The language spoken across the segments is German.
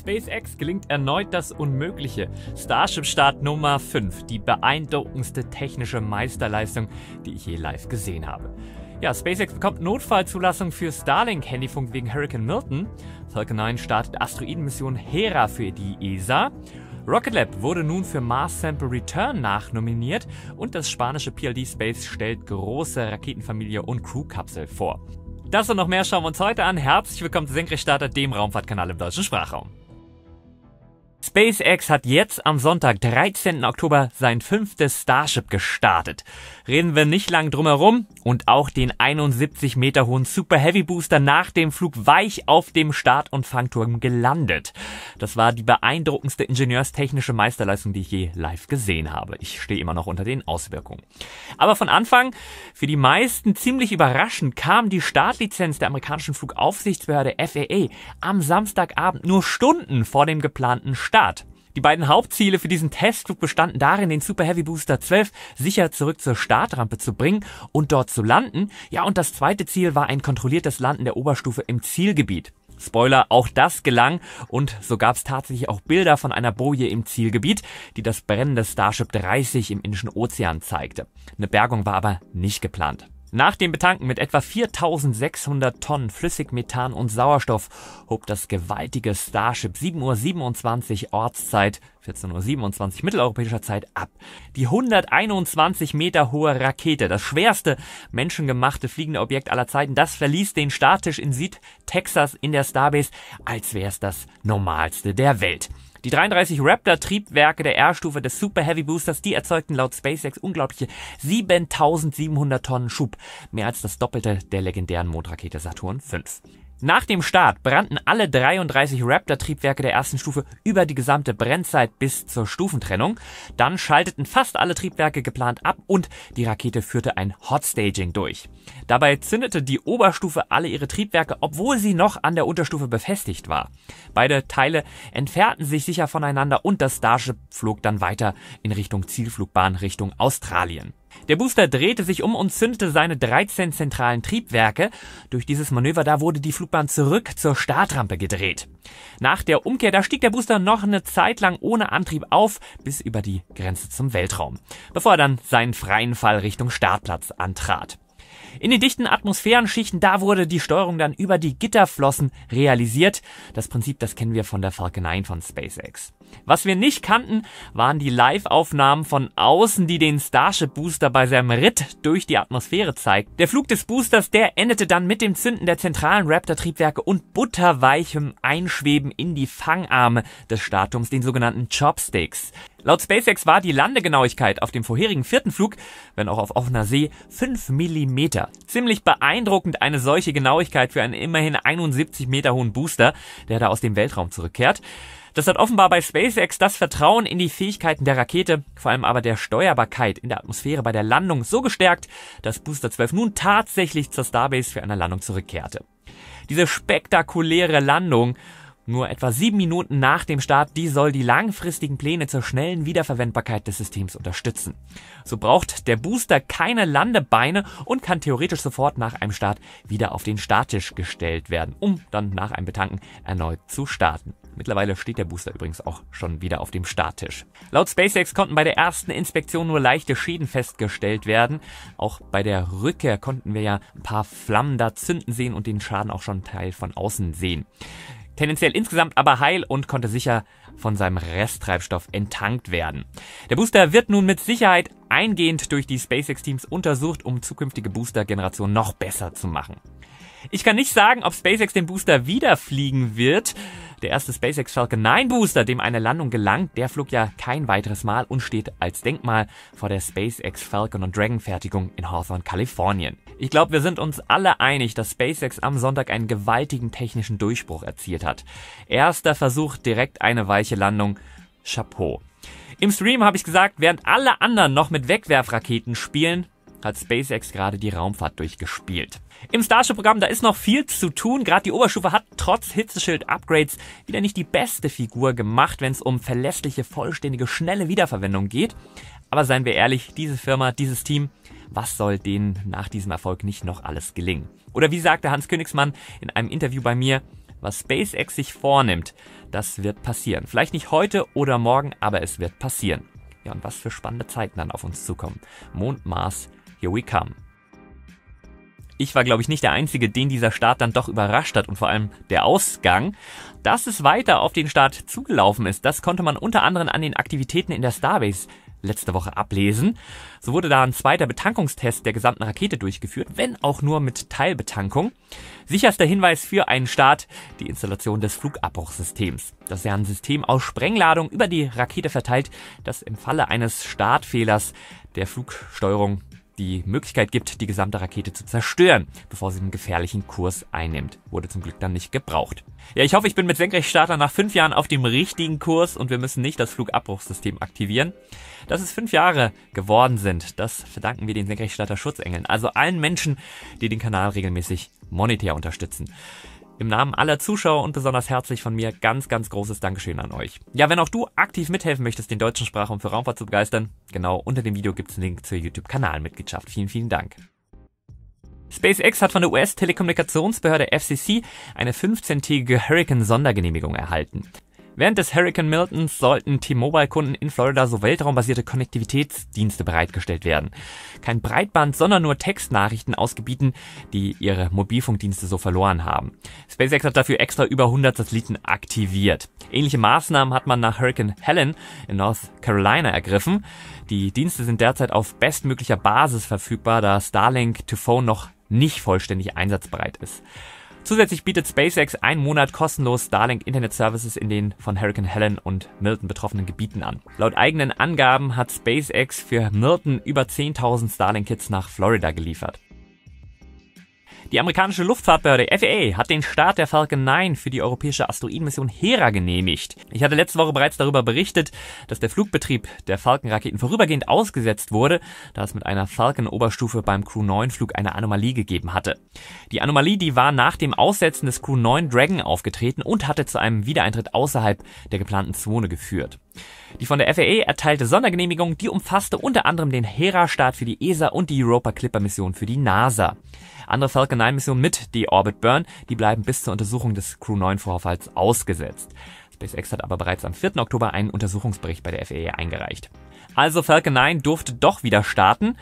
SpaceX gelingt erneut das Unmögliche. Starship-Start Nummer 5, die beeindruckendste technische Meisterleistung, die ich je live gesehen habe. Ja, SpaceX bekommt Notfallzulassung für Starlink-Handyfunk wegen Hurricane Milton. Falcon 9 startet Asteroidenmission Hera für die ESA. Rocket Lab wurde nun für Mars Sample Return nachnominiert und das spanische PLD Space stellt große Raketenfamilie und Crewkapsel vor. Das und noch mehr schauen wir uns heute an. Herzlich willkommen zu Senkrechtstarter, dem Raumfahrtkanal im deutschen Sprachraum. SpaceX hat jetzt am Sonntag, 13. Oktober, sein fünftes Starship gestartet. Reden wir nicht lang drum herum und auch den 71 Meter hohen Super Heavy Booster nach dem Flug weich auf dem Start- und Fangturm gelandet. Das war die beeindruckendste ingenieurstechnische Meisterleistung, die ich je live gesehen habe. Ich stehe immer noch unter den Auswirkungen. Aber von Anfang, für die meisten ziemlich überraschend, kam die Startlizenz der amerikanischen Flugaufsichtsbehörde FAA am Samstagabend nur Stunden vor dem geplanten Start. Die beiden Hauptziele für diesen Testflug bestanden darin, den Super Heavy Booster 12 sicher zurück zur Startrampe zu bringen und dort zu landen. Ja, und das zweite Ziel war ein kontrolliertes Landen der Oberstufe im Zielgebiet. Spoiler, auch das gelang und so gab es tatsächlich auch Bilder von einer Boje im Zielgebiet, die das brennende Starship 30 im Indischen Ozean zeigte. Eine Bergung war aber nicht geplant. Nach dem Betanken mit etwa 4600 Tonnen Flüssigmethan und Sauerstoff hob das gewaltige Starship 7.27 Uhr Ortszeit, 14.27 Uhr mitteleuropäischer Zeit ab. Die 121 Meter hohe Rakete, das schwerste menschengemachte fliegende Objekt aller Zeiten, das verließ den Starttisch in Südtexas in der Starbase, als wäre es das normalste der Welt. Die 33 Raptor-Triebwerke der R-Stufe des Super Heavy Boosters, die erzeugten laut SpaceX unglaubliche 7700 Tonnen Schub, mehr als das Doppelte der legendären Mondrakete Saturn V. Nach dem Start brannten alle 33 Raptor-Triebwerke der ersten Stufe über die gesamte Brennzeit bis zur Stufentrennung. Dann schalteten fast alle Triebwerke geplant ab und die Rakete führte ein Hotstaging durch. Dabei zündete die Oberstufe alle ihre Triebwerke, obwohl sie noch an der Unterstufe befestigt war. Beide Teile entfernten sich sicher voneinander und das Starship flog dann weiter in Richtung Zielflugbahn Richtung Australien. Der Booster drehte sich um und zündete seine 13 zentralen Triebwerke. Durch dieses Manöver da wurde die Flugbahn zurück zur Startrampe gedreht. Nach der Umkehr, da stieg der Booster noch eine Zeit lang ohne Antrieb auf, bis über die Grenze zum Weltraum, bevor er dann seinen freien Fall Richtung Startplatz antrat. In den dichten Atmosphärenschichten, da wurde die Steuerung dann über die Gitterflossen realisiert. Das Prinzip, das kennen wir von der Falcon 9 von SpaceX. Was wir nicht kannten, waren die Live-Aufnahmen von außen, die den Starship Booster bei seinem Ritt durch die Atmosphäre zeigt. Der Flug des Boosters, der endete dann mit dem Zünden der zentralen Raptor-Triebwerke und butterweichem Einschweben in die Fangarme des Statums, den sogenannten Chopsticks. Laut SpaceX war die Landegenauigkeit auf dem vorherigen vierten Flug, wenn auch auf offener See, 5 Millimeter. Ziemlich beeindruckend eine solche Genauigkeit für einen immerhin 71 Meter hohen Booster, der da aus dem Weltraum zurückkehrt. Das hat offenbar bei SpaceX das Vertrauen in die Fähigkeiten der Rakete, vor allem aber der Steuerbarkeit in der Atmosphäre bei der Landung so gestärkt, dass Booster 12 nun tatsächlich zur Starbase für eine Landung zurückkehrte. Diese spektakuläre Landung nur etwa sieben Minuten nach dem Start, die soll die langfristigen Pläne zur schnellen Wiederverwendbarkeit des Systems unterstützen. So braucht der Booster keine Landebeine und kann theoretisch sofort nach einem Start wieder auf den Starttisch gestellt werden, um dann nach einem Betanken erneut zu starten. Mittlerweile steht der Booster übrigens auch schon wieder auf dem Starttisch. Laut SpaceX konnten bei der ersten Inspektion nur leichte Schäden festgestellt werden. Auch bei der Rückkehr konnten wir ja ein paar Flammen da zünden sehen und den Schaden auch schon Teil von außen sehen. Tendenziell insgesamt aber heil und konnte sicher von seinem Resttreibstoff enttankt werden. Der Booster wird nun mit Sicherheit eingehend durch die SpaceX-Teams untersucht, um zukünftige Booster-Generationen noch besser zu machen. Ich kann nicht sagen, ob SpaceX den Booster wieder fliegen wird. Der erste SpaceX Falcon 9 Booster, dem eine Landung gelangt, der flog ja kein weiteres Mal und steht als Denkmal vor der SpaceX Falcon und Dragon Fertigung in Hawthorne, Kalifornien. Ich glaube, wir sind uns alle einig, dass SpaceX am Sonntag einen gewaltigen technischen Durchbruch erzielt hat. Erster Versuch, direkt eine weiche Landung. Chapeau. Im Stream habe ich gesagt, während alle anderen noch mit Wegwerfraketen spielen, hat SpaceX gerade die Raumfahrt durchgespielt. Im Starship-Programm, da ist noch viel zu tun. Gerade die Oberstufe hat trotz Hitzeschild-Upgrades wieder nicht die beste Figur gemacht, wenn es um verlässliche, vollständige, schnelle Wiederverwendung geht. Aber seien wir ehrlich, diese Firma, dieses Team, was soll denen nach diesem Erfolg nicht noch alles gelingen? Oder wie sagte Hans Königsmann in einem Interview bei mir, was SpaceX sich vornimmt, das wird passieren. Vielleicht nicht heute oder morgen, aber es wird passieren. Ja, und was für spannende Zeiten dann auf uns zukommen. Mond, Mars, Here We Come. Ich war, glaube ich, nicht der Einzige, den dieser Start dann doch überrascht hat und vor allem der Ausgang. Dass es weiter auf den Start zugelaufen ist, das konnte man unter anderem an den Aktivitäten in der Starbase letzte Woche ablesen. So wurde da ein zweiter Betankungstest der gesamten Rakete durchgeführt, wenn auch nur mit Teilbetankung. Sicherster Hinweis für einen Start, die Installation des Flugabbruchsystems. Das ist ja ein System aus Sprengladung über die Rakete verteilt, das im Falle eines Startfehlers der Flugsteuerung die Möglichkeit gibt, die gesamte Rakete zu zerstören, bevor sie einen gefährlichen Kurs einnimmt. Wurde zum Glück dann nicht gebraucht. Ja, ich hoffe, ich bin mit Senkrechtstarter nach fünf Jahren auf dem richtigen Kurs und wir müssen nicht das Flugabbruchssystem aktivieren. Dass es fünf Jahre geworden sind, das verdanken wir den Senkrechtstarter Schutzengeln, also allen Menschen, die den Kanal regelmäßig monetär unterstützen. Im Namen aller Zuschauer und besonders herzlich von mir ganz, ganz großes Dankeschön an euch. Ja, wenn auch du aktiv mithelfen möchtest, den deutschen Sprachraum für Raumfahrt zu begeistern, genau unter dem Video gibt's einen Link zur YouTube-Kanalmitgliedschaft. Vielen, vielen Dank. SpaceX hat von der US-Telekommunikationsbehörde FCC eine 15-tägige Hurricane-Sondergenehmigung erhalten. Während des Hurricane Miltons sollten T-Mobile-Kunden in Florida so weltraumbasierte Konnektivitätsdienste bereitgestellt werden. Kein Breitband, sondern nur Textnachrichten aus Gebieten, die ihre Mobilfunkdienste so verloren haben. SpaceX hat dafür extra über 100 Satelliten aktiviert. Ähnliche Maßnahmen hat man nach Hurricane Helen in North Carolina ergriffen. Die Dienste sind derzeit auf bestmöglicher Basis verfügbar, da Starlink to Phone noch nicht vollständig einsatzbereit ist. Zusätzlich bietet SpaceX einen Monat kostenlos Starlink Internet Services in den von Hurricane Helen und Milton betroffenen Gebieten an. Laut eigenen Angaben hat SpaceX für Milton über 10.000 Starlink-Kits nach Florida geliefert. Die amerikanische Luftfahrtbehörde FAA hat den Start der Falcon 9 für die europäische Asteroidenmission Hera genehmigt. Ich hatte letzte Woche bereits darüber berichtet, dass der Flugbetrieb der Falcon-Raketen vorübergehend ausgesetzt wurde, da es mit einer Falcon-Oberstufe beim Crew 9-Flug eine Anomalie gegeben hatte. Die Anomalie, die war nach dem Aussetzen des Crew 9 Dragon aufgetreten und hatte zu einem Wiedereintritt außerhalb der geplanten Zone geführt. Die von der FAA erteilte Sondergenehmigung, die umfasste unter anderem den Hera-Start für die ESA und die Europa Clipper-Mission für die NASA. Andere Falcon 9 Missionen mit, die Orbit Burn, die bleiben bis zur Untersuchung des Crew 9 Vorfalls ausgesetzt. SpaceX hat aber bereits am 4. Oktober einen Untersuchungsbericht bei der FAA eingereicht. Also Falcon 9 durfte doch wieder starten.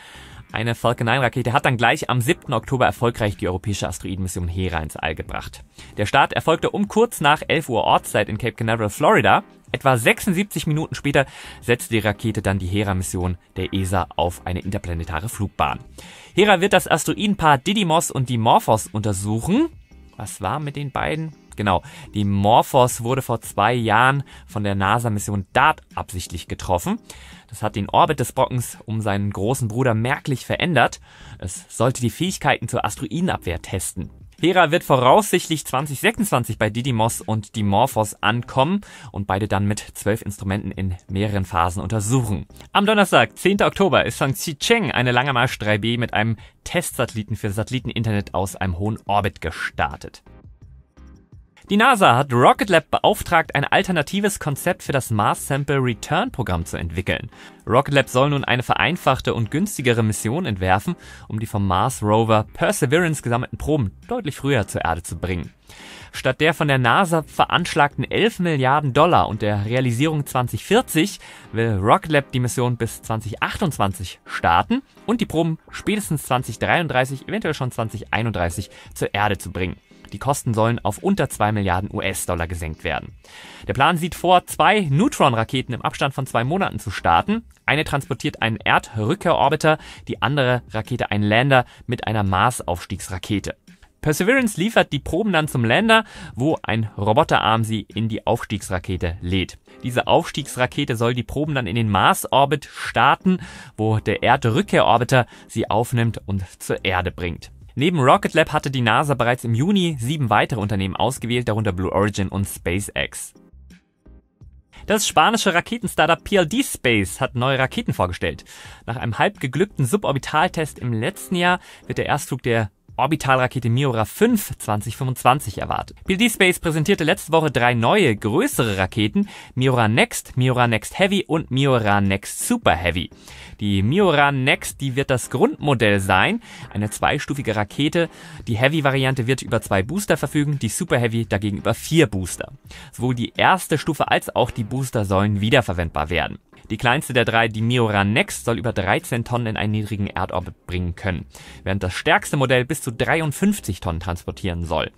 Eine Falcon 9 Rakete hat dann gleich am 7. Oktober erfolgreich die europäische Asteroidenmission Hera ins All gebracht. Der Start erfolgte um kurz nach 11 Uhr Ortszeit in Cape Canaveral, Florida. Etwa 76 Minuten später setzte die Rakete dann die Hera-Mission der ESA auf eine interplanetare Flugbahn. Hera wird das Asteroidenpaar Didymos und Dimorphos untersuchen. Was war mit den beiden? Genau, die Morphos wurde vor zwei Jahren von der NASA-Mission DART absichtlich getroffen. Das hat den Orbit des Brockens um seinen großen Bruder merklich verändert. Es sollte die Fähigkeiten zur Asteroidenabwehr testen. Hera wird voraussichtlich 2026 bei Didymos und Dimorphos ankommen und beide dann mit zwölf Instrumenten in mehreren Phasen untersuchen. Am Donnerstag, 10. Oktober, ist von Xicheng eine Lange 3B mit einem Testsatelliten für Satelliteninternet aus einem hohen Orbit gestartet. Die NASA hat Rocket Lab beauftragt, ein alternatives Konzept für das Mars Sample Return Programm zu entwickeln. Rocket Lab soll nun eine vereinfachte und günstigere Mission entwerfen, um die vom Mars Rover Perseverance gesammelten Proben deutlich früher zur Erde zu bringen. Statt der von der NASA veranschlagten 11 Milliarden Dollar und der Realisierung 2040 will Rocket Lab die Mission bis 2028 starten und die Proben spätestens 2033, eventuell schon 2031 zur Erde zu bringen. Die Kosten sollen auf unter 2 Milliarden US-Dollar gesenkt werden. Der Plan sieht vor, zwei Neutron-Raketen im Abstand von zwei Monaten zu starten. Eine transportiert einen Erdrückkehrorbiter, die andere Rakete einen Lander mit einer Marsaufstiegsrakete. Perseverance liefert die Proben dann zum Lander, wo ein Roboterarm sie in die Aufstiegsrakete lädt. Diese Aufstiegsrakete soll die Proben dann in den Marsorbit starten, wo der Erdrückkehrorbiter sie aufnimmt und zur Erde bringt. Neben Rocket Lab hatte die NASA bereits im Juni sieben weitere Unternehmen ausgewählt, darunter Blue Origin und SpaceX. Das spanische Raketenstartup PLD Space hat neue Raketen vorgestellt. Nach einem halb geglückten Suborbitaltest im letzten Jahr wird der Erstflug der Orbitalrakete Miura 5 2025 erwartet. BD Space präsentierte letzte Woche drei neue, größere Raketen, Miura Next, Miura Next Heavy und Miura Next Super Heavy. Die Miura Next, die wird das Grundmodell sein, eine zweistufige Rakete. Die Heavy-Variante wird über zwei Booster verfügen, die Super Heavy dagegen über vier Booster. Sowohl die erste Stufe als auch die Booster sollen wiederverwendbar werden. Die kleinste der drei, die Miura Next, soll über 13 Tonnen in einen niedrigen Erdorbit bringen können, während das stärkste Modell bis zu 53 Tonnen transportieren soll.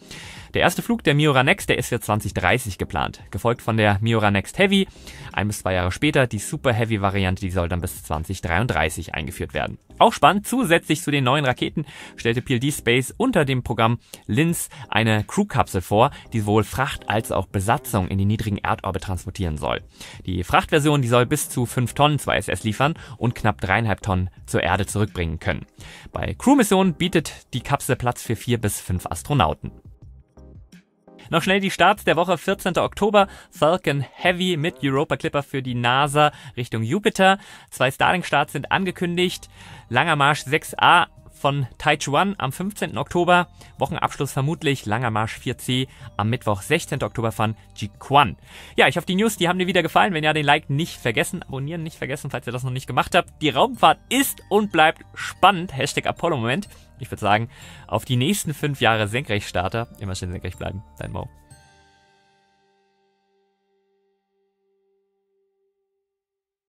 Der erste Flug der Miura Next, der ist jetzt 2030 geplant, gefolgt von der Miura Next Heavy. Ein bis zwei Jahre später die Super Heavy Variante, die soll dann bis 2033 eingeführt werden. Auch spannend, zusätzlich zu den neuen Raketen stellte PLD Space unter dem Programm LINS eine Crewkapsel vor, die sowohl Fracht als auch Besatzung in die niedrigen Erdorbit transportieren soll. Die Frachtversion, die soll bis zu 5 Tonnen 2SS liefern und knapp 3,5 Tonnen zur Erde zurückbringen können. Bei Crewmissionen bietet die Kapsel Platz für 4 bis 5 Astronauten. Noch schnell die Starts der Woche, 14. Oktober, Falcon Heavy mit Europa Clipper für die NASA Richtung Jupiter. Zwei Starlink-Starts sind angekündigt. Langer Marsch 6a von Taichuan am 15. Oktober, Wochenabschluss vermutlich Langer Marsch 4C am Mittwoch 16. Oktober von Jiquan. Ja, ich hoffe die News, die haben dir wieder gefallen. Wenn ja, den Like nicht vergessen, abonnieren nicht vergessen, falls ihr das noch nicht gemacht habt. Die Raumfahrt ist und bleibt spannend. Hashtag Apollo Moment ich würde sagen, auf die nächsten fünf Jahre Senkrechtstarter immer schön senkrecht bleiben. Dein Mo.